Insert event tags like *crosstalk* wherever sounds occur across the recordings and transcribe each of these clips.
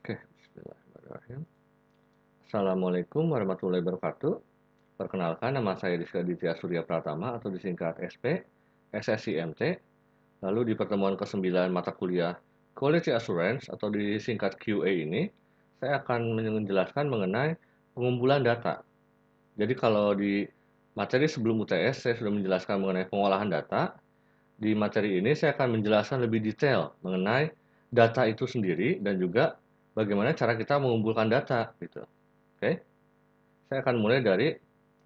Oke, bismillahirrahmanirrahim. Assalamualaikum warahmatullahi wabarakatuh. Perkenalkan, nama saya Rizka Ditya Surya Pratama atau disingkat SP, SSIMT. Lalu di pertemuan ke-9 mata kuliah Quality Assurance atau disingkat QA ini, saya akan menjelaskan mengenai pengumpulan data. Jadi kalau di materi sebelum UTS, saya sudah menjelaskan mengenai pengolahan data. Di materi ini, saya akan menjelaskan lebih detail mengenai data itu sendiri dan juga bagaimana cara kita mengumpulkan data gitu. Oke. Okay? Saya akan mulai dari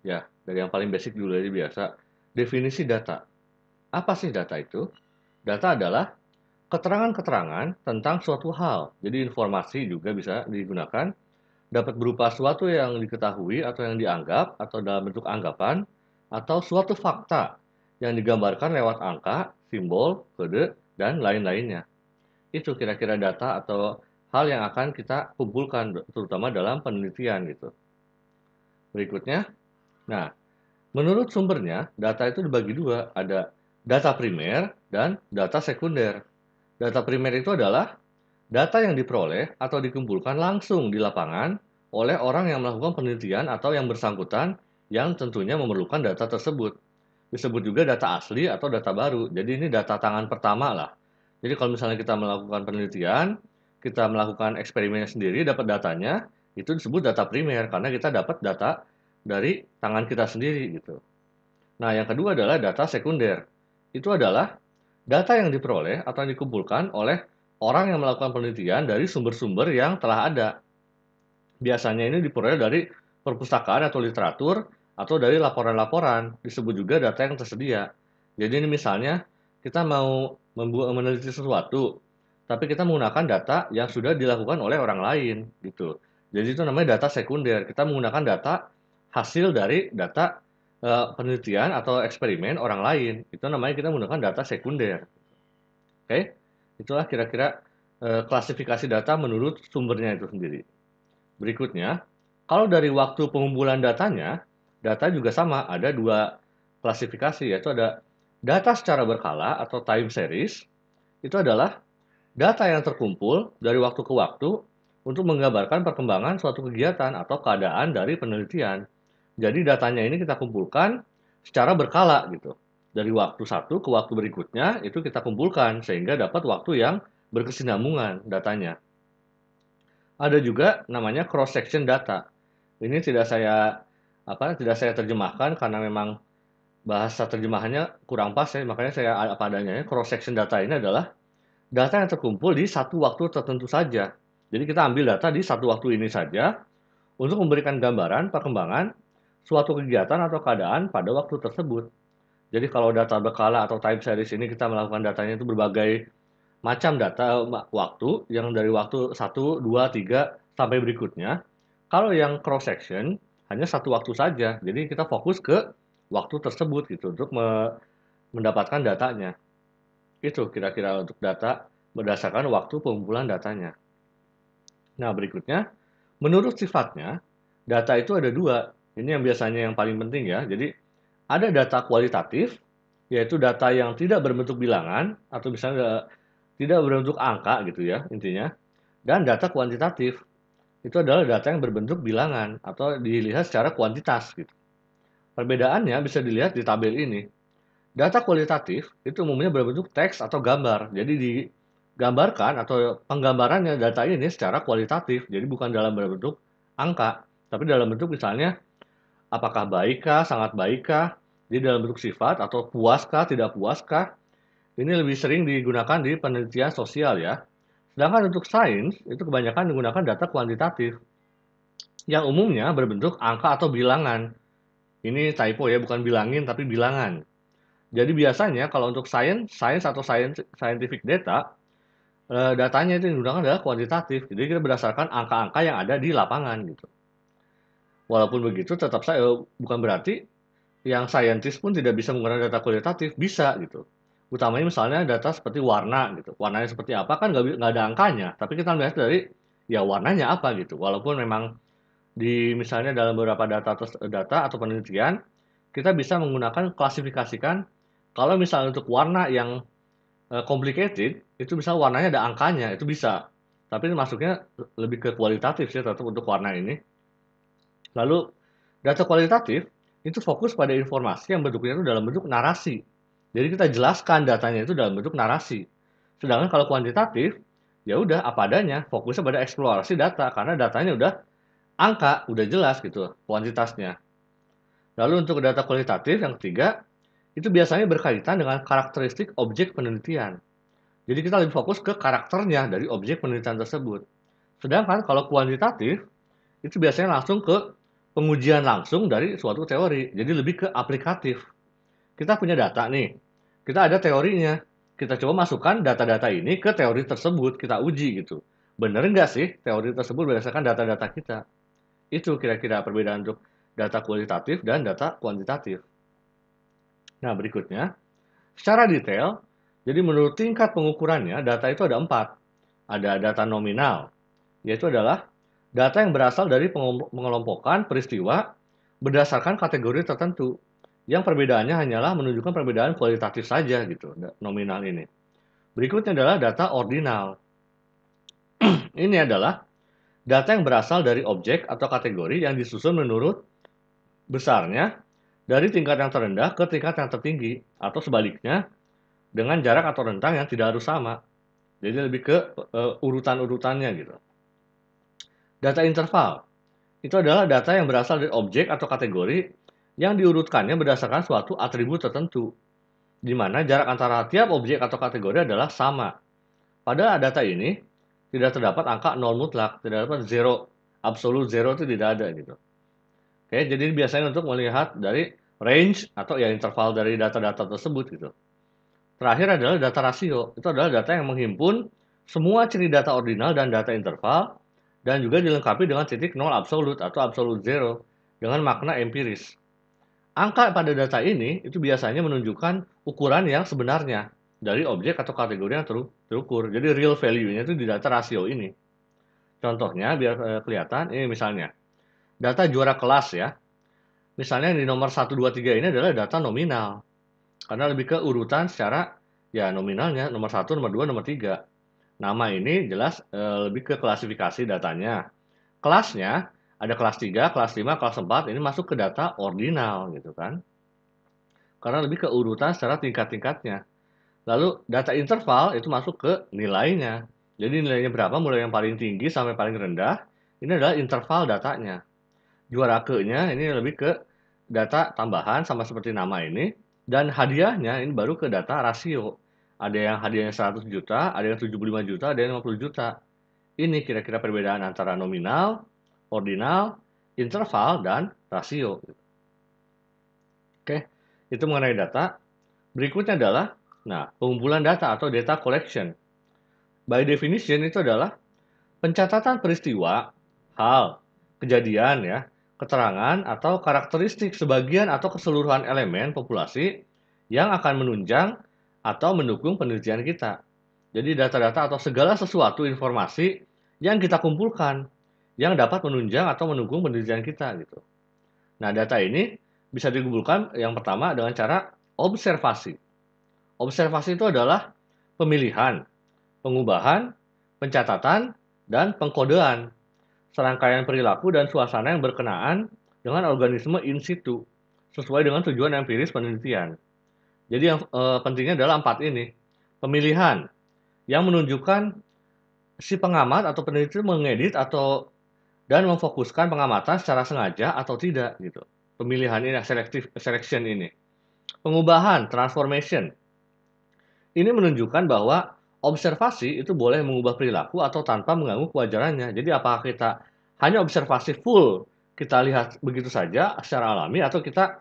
ya, dari yang paling basic dulu dari biasa, definisi data. Apa sih data itu? Data adalah keterangan-keterangan tentang suatu hal. Jadi informasi juga bisa digunakan dapat berupa suatu yang diketahui atau yang dianggap atau dalam bentuk anggapan atau suatu fakta yang digambarkan lewat angka, simbol, kode, dan lain-lainnya. Itu kira-kira data atau hal yang akan kita kumpulkan, terutama dalam penelitian gitu. Berikutnya, nah, menurut sumbernya, data itu dibagi dua, ada data primer dan data sekunder. Data primer itu adalah data yang diperoleh atau dikumpulkan langsung di lapangan oleh orang yang melakukan penelitian atau yang bersangkutan yang tentunya memerlukan data tersebut. Disebut juga data asli atau data baru. Jadi ini data tangan pertama lah. Jadi kalau misalnya kita melakukan penelitian, kita melakukan eksperimen sendiri dapat datanya itu disebut data primer karena kita dapat data dari tangan kita sendiri gitu. Nah, yang kedua adalah data sekunder. Itu adalah data yang diperoleh atau yang dikumpulkan oleh orang yang melakukan penelitian dari sumber-sumber yang telah ada. Biasanya ini diperoleh dari perpustakaan atau literatur atau dari laporan-laporan, disebut juga data yang tersedia. Jadi ini misalnya kita mau membuat meneliti sesuatu, tapi kita menggunakan data yang sudah dilakukan oleh orang lain gitu. Jadi itu namanya data sekunder. Kita menggunakan data hasil dari data uh, penelitian atau eksperimen orang lain. Itu namanya kita menggunakan data sekunder. Oke, okay? itulah kira-kira uh, klasifikasi data menurut sumbernya itu sendiri. Berikutnya, kalau dari waktu pengumpulan datanya, data juga sama. Ada dua klasifikasi yaitu ada data secara berkala atau time series. Itu adalah data yang terkumpul dari waktu ke waktu untuk menggambarkan perkembangan suatu kegiatan atau keadaan dari penelitian. Jadi datanya ini kita kumpulkan secara berkala gitu. Dari waktu satu ke waktu berikutnya itu kita kumpulkan sehingga dapat waktu yang berkesinambungan datanya. Ada juga namanya cross section data. Ini tidak saya apa tidak saya terjemahkan karena memang bahasa terjemahannya kurang pas ya makanya saya apa adanya ya, cross section data ini adalah data yang terkumpul di satu waktu tertentu saja. Jadi kita ambil data di satu waktu ini saja untuk memberikan gambaran perkembangan suatu kegiatan atau keadaan pada waktu tersebut. Jadi kalau data berkala atau time series ini kita melakukan datanya itu berbagai macam data eh, waktu yang dari waktu 1, 2, 3 sampai berikutnya. Kalau yang cross section hanya satu waktu saja. Jadi kita fokus ke waktu tersebut gitu untuk mendapatkan datanya. Itu kira-kira untuk data berdasarkan waktu pengumpulan datanya. Nah, berikutnya, menurut sifatnya, data itu ada dua. Ini yang biasanya yang paling penting ya. Jadi, ada data kualitatif, yaitu data yang tidak berbentuk bilangan, atau misalnya eh, tidak berbentuk angka gitu ya, intinya. Dan data kuantitatif, itu adalah data yang berbentuk bilangan atau dilihat secara kuantitas gitu. Perbedaannya bisa dilihat di tabel ini. Data kualitatif itu umumnya berbentuk teks atau gambar. Jadi digambarkan atau penggambarannya data ini secara kualitatif. Jadi bukan dalam berbentuk angka, tapi dalam bentuk misalnya apakah baikkah, sangat baikkah, di dalam bentuk sifat atau puaskah, tidak puaskah. Ini lebih sering digunakan di penelitian sosial ya. Sedangkan untuk sains itu kebanyakan menggunakan data kuantitatif yang umumnya berbentuk angka atau bilangan. Ini typo ya, bukan bilangin tapi bilangan. Jadi biasanya kalau untuk science, science atau science, scientific data, eh, datanya itu yang digunakan adalah kuantitatif. Jadi kita berdasarkan angka-angka yang ada di lapangan gitu. Walaupun begitu, tetap saya eh, bukan berarti yang saintis pun tidak bisa menggunakan data kualitatif, bisa gitu. Utamanya misalnya data seperti warna gitu. Warnanya seperti apa kan nggak ada angkanya, tapi kita melihat dari ya warnanya apa gitu. Walaupun memang di misalnya dalam beberapa data data atau penelitian kita bisa menggunakan klasifikasikan kalau misalnya untuk warna yang uh, complicated, itu bisa warnanya ada angkanya, itu bisa. Tapi masuknya lebih ke kualitatif sih tetap untuk warna ini. Lalu data kualitatif itu fokus pada informasi yang bentuknya itu dalam bentuk narasi. Jadi kita jelaskan datanya itu dalam bentuk narasi. Sedangkan kalau kuantitatif, ya udah apa adanya, fokusnya pada eksplorasi data karena datanya udah angka, udah jelas gitu kuantitasnya. Lalu untuk data kualitatif yang ketiga, itu biasanya berkaitan dengan karakteristik objek penelitian. Jadi kita lebih fokus ke karakternya dari objek penelitian tersebut. Sedangkan kalau kuantitatif, itu biasanya langsung ke pengujian langsung dari suatu teori. Jadi lebih ke aplikatif. Kita punya data nih, kita ada teorinya. Kita coba masukkan data-data ini ke teori tersebut, kita uji gitu. Bener nggak sih teori tersebut berdasarkan data-data kita? Itu kira-kira perbedaan untuk data kualitatif dan data kuantitatif. Nah, berikutnya, secara detail, jadi menurut tingkat pengukurannya, data itu ada empat. Ada data nominal, yaitu adalah data yang berasal dari pengelompokan peristiwa berdasarkan kategori tertentu, yang perbedaannya hanyalah menunjukkan perbedaan kualitatif saja gitu, nominal ini. Berikutnya adalah data ordinal. *clears throat* ini adalah data yang berasal dari objek atau kategori yang disusun menurut besarnya dari tingkat yang terendah ke tingkat yang tertinggi atau sebaliknya dengan jarak atau rentang yang tidak harus sama. Jadi lebih ke uh, urutan-urutannya gitu. Data interval itu adalah data yang berasal dari objek atau kategori yang diurutkannya berdasarkan suatu atribut tertentu, di mana jarak antara tiap objek atau kategori adalah sama. Pada data ini, tidak terdapat angka nol mutlak, tidak terdapat zero, absolut zero itu tidak ada gitu. Oke, jadi biasanya untuk melihat dari range atau ya interval dari data-data tersebut gitu. Terakhir adalah data rasio. Itu adalah data yang menghimpun semua ciri data ordinal dan data interval dan juga dilengkapi dengan titik nol absolut atau absolut zero dengan makna empiris. Angka pada data ini itu biasanya menunjukkan ukuran yang sebenarnya dari objek atau kategori yang terukur. Jadi real value-nya itu di data rasio ini. Contohnya biar eh, kelihatan ini misalnya data juara kelas ya. Misalnya di nomor 1, 2, 3 ini adalah data nominal. Karena lebih ke urutan secara ya nominalnya nomor 1, nomor 2, nomor 3. Nama ini jelas e, lebih ke klasifikasi datanya. Kelasnya ada kelas 3, kelas 5, kelas 4 ini masuk ke data ordinal gitu kan. Karena lebih ke urutan secara tingkat-tingkatnya. Lalu data interval itu masuk ke nilainya. Jadi nilainya berapa mulai yang paling tinggi sampai paling rendah ini adalah interval datanya juara ke-nya ini lebih ke data tambahan sama seperti nama ini dan hadiahnya ini baru ke data rasio. Ada yang hadiahnya 100 juta, ada yang 75 juta, ada yang 50 juta. Ini kira-kira perbedaan antara nominal, ordinal, interval, dan rasio. Oke, itu mengenai data. Berikutnya adalah, nah, pengumpulan data atau data collection. By definition itu adalah pencatatan peristiwa, hal, kejadian ya, keterangan atau karakteristik sebagian atau keseluruhan elemen populasi yang akan menunjang atau mendukung penelitian kita. Jadi data-data atau segala sesuatu informasi yang kita kumpulkan yang dapat menunjang atau mendukung penelitian kita gitu. Nah, data ini bisa dikumpulkan yang pertama dengan cara observasi. Observasi itu adalah pemilihan, pengubahan, pencatatan, dan pengkodean serangkaian perilaku dan suasana yang berkenaan dengan organisme in situ sesuai dengan tujuan empiris penelitian. Jadi yang e, pentingnya adalah empat ini. Pemilihan yang menunjukkan si pengamat atau peneliti mengedit atau dan memfokuskan pengamatan secara sengaja atau tidak gitu. Pemilihan ini selektif selection ini. Pengubahan transformation. Ini menunjukkan bahwa observasi itu boleh mengubah perilaku atau tanpa mengganggu kewajarannya. Jadi apakah kita hanya observasi full kita lihat begitu saja secara alami atau kita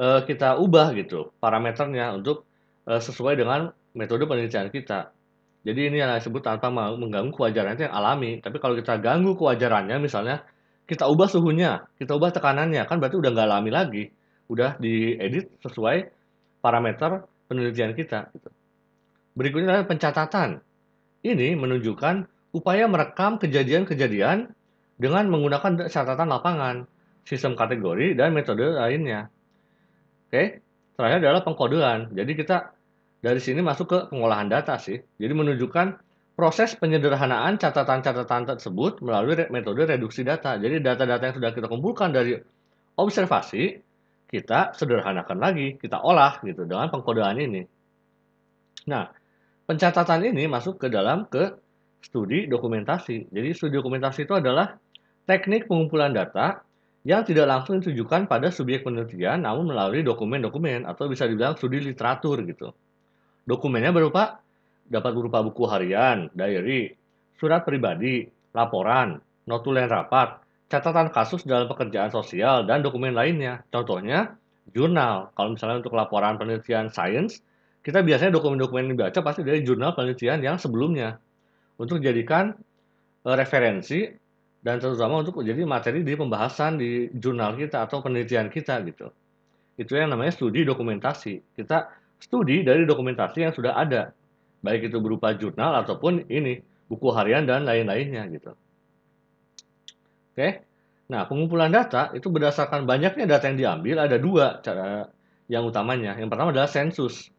uh, kita ubah gitu parameternya untuk uh, sesuai dengan metode penelitian kita. Jadi ini yang disebut tanpa mengganggu kewajarannya itu yang alami. Tapi kalau kita ganggu kewajarannya misalnya kita ubah suhunya, kita ubah tekanannya, kan berarti udah nggak alami lagi. Udah diedit sesuai parameter penelitian kita. Gitu. Berikutnya adalah pencatatan. Ini menunjukkan upaya merekam kejadian-kejadian dengan menggunakan catatan lapangan, sistem kategori, dan metode lainnya. Oke, terakhir adalah pengkodean. Jadi kita dari sini masuk ke pengolahan data sih. Jadi menunjukkan proses penyederhanaan catatan-catatan tersebut melalui metode reduksi data. Jadi data-data yang sudah kita kumpulkan dari observasi, kita sederhanakan lagi, kita olah gitu dengan pengkodean ini. Nah, pencatatan ini masuk ke dalam ke studi dokumentasi. Jadi studi dokumentasi itu adalah teknik pengumpulan data yang tidak langsung ditujukan pada subjek penelitian namun melalui dokumen-dokumen atau bisa dibilang studi literatur gitu. Dokumennya berupa dapat berupa buku harian, diary, surat pribadi, laporan, notulen rapat, catatan kasus dalam pekerjaan sosial dan dokumen lainnya. Contohnya jurnal. Kalau misalnya untuk laporan penelitian sains, kita biasanya dokumen-dokumen yang dibaca pasti dari jurnal penelitian yang sebelumnya untuk jadikan eh, referensi dan terutama untuk menjadi materi di pembahasan di jurnal kita atau penelitian kita gitu. Itu yang namanya studi dokumentasi. Kita studi dari dokumentasi yang sudah ada, baik itu berupa jurnal ataupun ini buku harian dan lain-lainnya gitu. Oke. Nah, pengumpulan data itu berdasarkan banyaknya data yang diambil ada dua cara yang utamanya. Yang pertama adalah sensus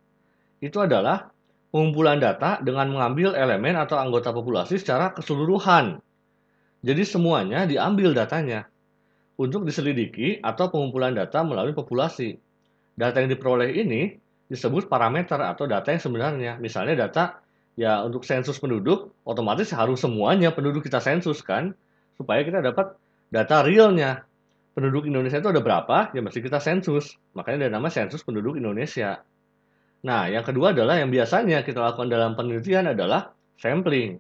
itu adalah pengumpulan data dengan mengambil elemen atau anggota populasi secara keseluruhan. Jadi semuanya diambil datanya untuk diselidiki atau pengumpulan data melalui populasi. Data yang diperoleh ini disebut parameter atau data yang sebenarnya. Misalnya data ya untuk sensus penduduk, otomatis harus semuanya penduduk kita sensus kan, supaya kita dapat data realnya. Penduduk Indonesia itu ada berapa? Ya mesti kita sensus. Makanya ada nama sensus penduduk Indonesia. Nah, yang kedua adalah yang biasanya kita lakukan dalam penelitian adalah sampling.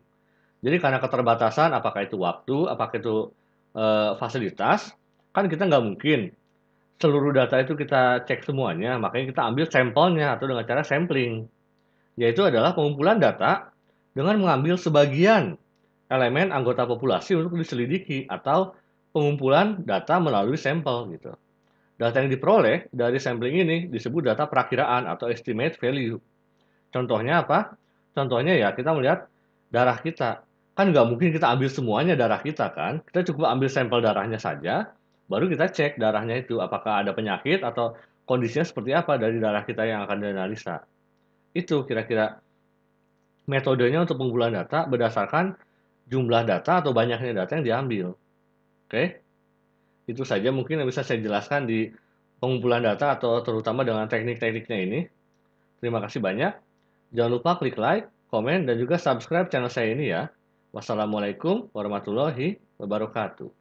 Jadi karena keterbatasan, apakah itu waktu, apakah itu e, fasilitas, kan kita nggak mungkin seluruh data itu kita cek semuanya, makanya kita ambil sampelnya atau dengan cara sampling. Yaitu adalah pengumpulan data dengan mengambil sebagian elemen anggota populasi untuk diselidiki atau pengumpulan data melalui sampel gitu. Data yang diperoleh dari sampling ini disebut data perakiraan atau estimate value. Contohnya apa? Contohnya ya kita melihat darah kita. Kan nggak mungkin kita ambil semuanya darah kita kan. Kita cukup ambil sampel darahnya saja, baru kita cek darahnya itu apakah ada penyakit atau kondisinya seperti apa dari darah kita yang akan dianalisa. Itu kira-kira metodenya untuk pengumpulan data berdasarkan jumlah data atau banyaknya data yang diambil. Oke? Okay? Itu saja mungkin yang bisa saya jelaskan di pengumpulan data atau terutama dengan teknik-tekniknya ini. Terima kasih banyak. Jangan lupa klik like, komen, dan juga subscribe channel saya ini ya. Wassalamualaikum warahmatullahi wabarakatuh.